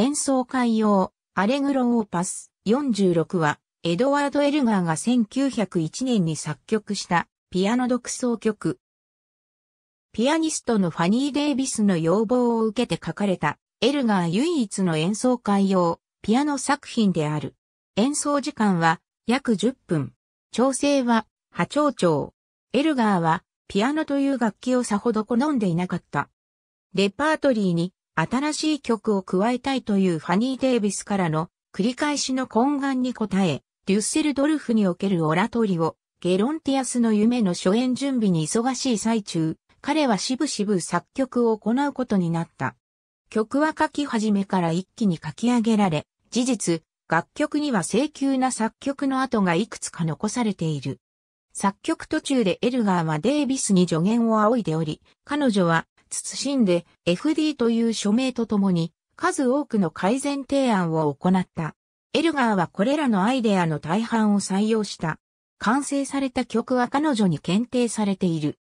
演奏会用、アレグロオーパス46は、エドワード・エルガーが1901年に作曲したピアノ独奏曲。ピアニストのファニー・デイビスの要望を受けて書かれた、エルガー唯一の演奏会用、ピアノ作品である。演奏時間は約10分。調整は波長長。エルガーはピアノという楽器をさほど好んでいなかった。レパートリーに新しい曲を加えたいというファニー・デイビスからの繰り返しの懇願に応え、デュッセルドルフにおけるオラトリオ、ゲロンティアスの夢の初演準備に忙しい最中、彼はしぶしぶ作曲を行うことになった。曲は書き始めから一気に書き上げられ、事実、楽曲には請求な作曲の跡がいくつか残されている。作曲途中でエルガーはデイビスに助言を仰いでおり、彼女は謹んで FD という署名とともに数多くの改善提案を行った。エルガーはこれらのアイデアの大半を採用した。完成された曲は彼女に検定されている。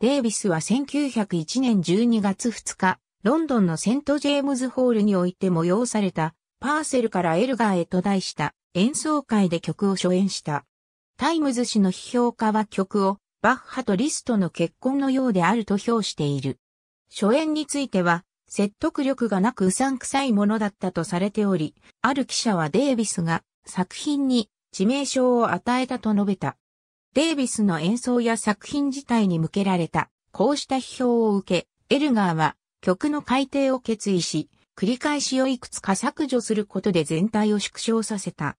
デイビスは1901年12月2日、ロンドンのセントジェームズホールにおいて催されたパーセルからエルガーへと題した演奏会で曲を初演した。タイムズ氏の批評家は曲をバッハとリストの結婚のようであると評している。初演については、説得力がなくうさんくさいものだったとされており、ある記者はデイビスが作品に致命傷を与えたと述べた。デイビスの演奏や作品自体に向けられた、こうした批評を受け、エルガーは曲の改定を決意し、繰り返しをいくつか削除することで全体を縮小させた。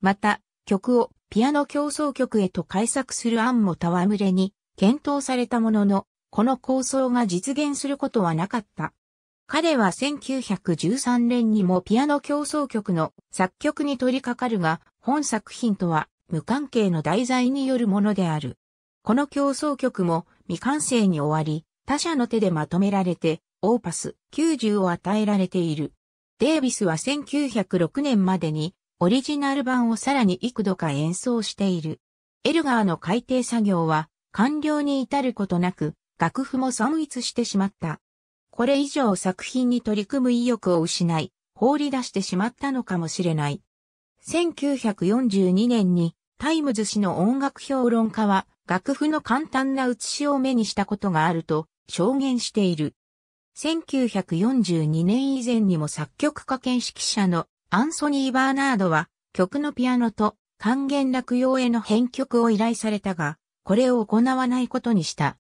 また、曲をピアノ競争曲へと改作する案も戯れに検討されたものの、この構想が実現することはなかった。彼は1913年にもピアノ競争曲の作曲に取り掛かるが、本作品とは無関係の題材によるものである。この競争曲も未完成に終わり、他者の手でまとめられて、オーパス90を与えられている。デイビスは1906年までにオリジナル版をさらに幾度か演奏している。エルガーの改訂作業は完了に至ることなく、楽譜も損逸してしまった。これ以上作品に取り組む意欲を失い、放り出してしまったのかもしれない。1942年にタイムズ氏の音楽評論家は楽譜の簡単な写しを目にしたことがあると証言している。1942年以前にも作曲家兼指揮者のアンソニー・バーナードは曲のピアノと還元落用への編曲を依頼されたが、これを行わないことにした。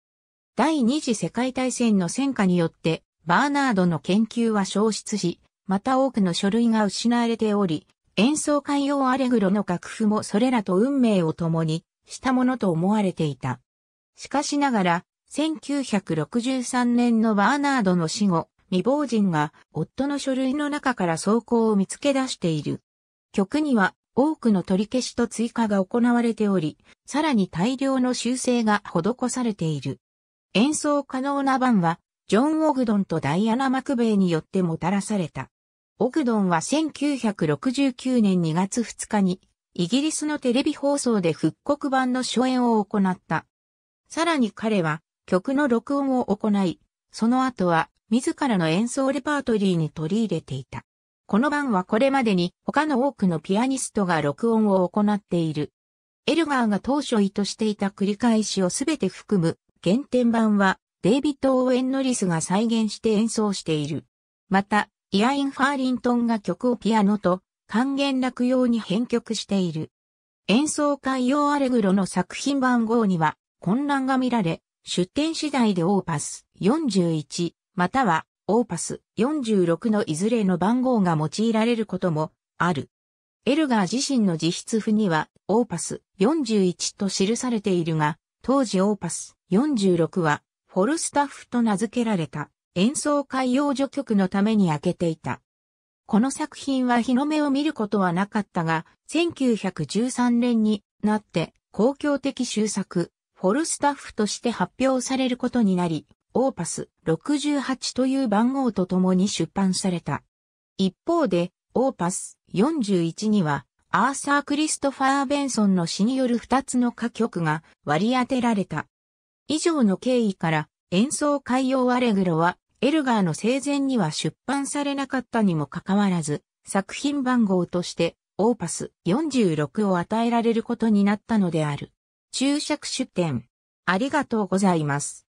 第二次世界大戦の戦火によって、バーナードの研究は消失し、また多くの書類が失われており、演奏会用アレグロの楽譜もそれらと運命を共にしたものと思われていた。しかしながら、1963年のバーナードの死後、未亡人が夫の書類の中から装甲を見つけ出している。曲には多くの取り消しと追加が行われており、さらに大量の修正が施されている。演奏可能な版は、ジョン・オグドンとダイアナ・マクベイによってもたらされた。オグドンは1969年2月2日に、イギリスのテレビ放送で復刻版の初演を行った。さらに彼は、曲の録音を行い、その後は、自らの演奏レパートリーに取り入れていた。この版はこれまでに他の多くのピアニストが録音を行っている。エルガーが当初意図していた繰り返しをすべて含む原点版はデイビッド・オーエン・ノリスが再現して演奏している。また、イアイン・ファーリントンが曲をピアノと還元楽用に編曲している。演奏会用アレグロの作品番号には混乱が見られ、出展次第でオーパス41またはオーパス46のいずれの番号が用いられることもある。エルガー自身の自筆譜にはオーパス41と記されているが、当時オーパス46は、フォルスタッフと名付けられた演奏会用助曲のために開けていた。この作品は日の目を見ることはなかったが、1913年になって公共的終作、フォルスタッフとして発表されることになり、オーパス68という番号とともに出版された。一方で、オーパス41には、アーサー・クリストファー・ベンソンの詩による2つの歌曲が割り当てられた。以上の経緯から演奏海洋アレグロはエルガーの生前には出版されなかったにもかかわらず作品番号としてオーパス46を与えられることになったのである。注釈出典。ありがとうございます。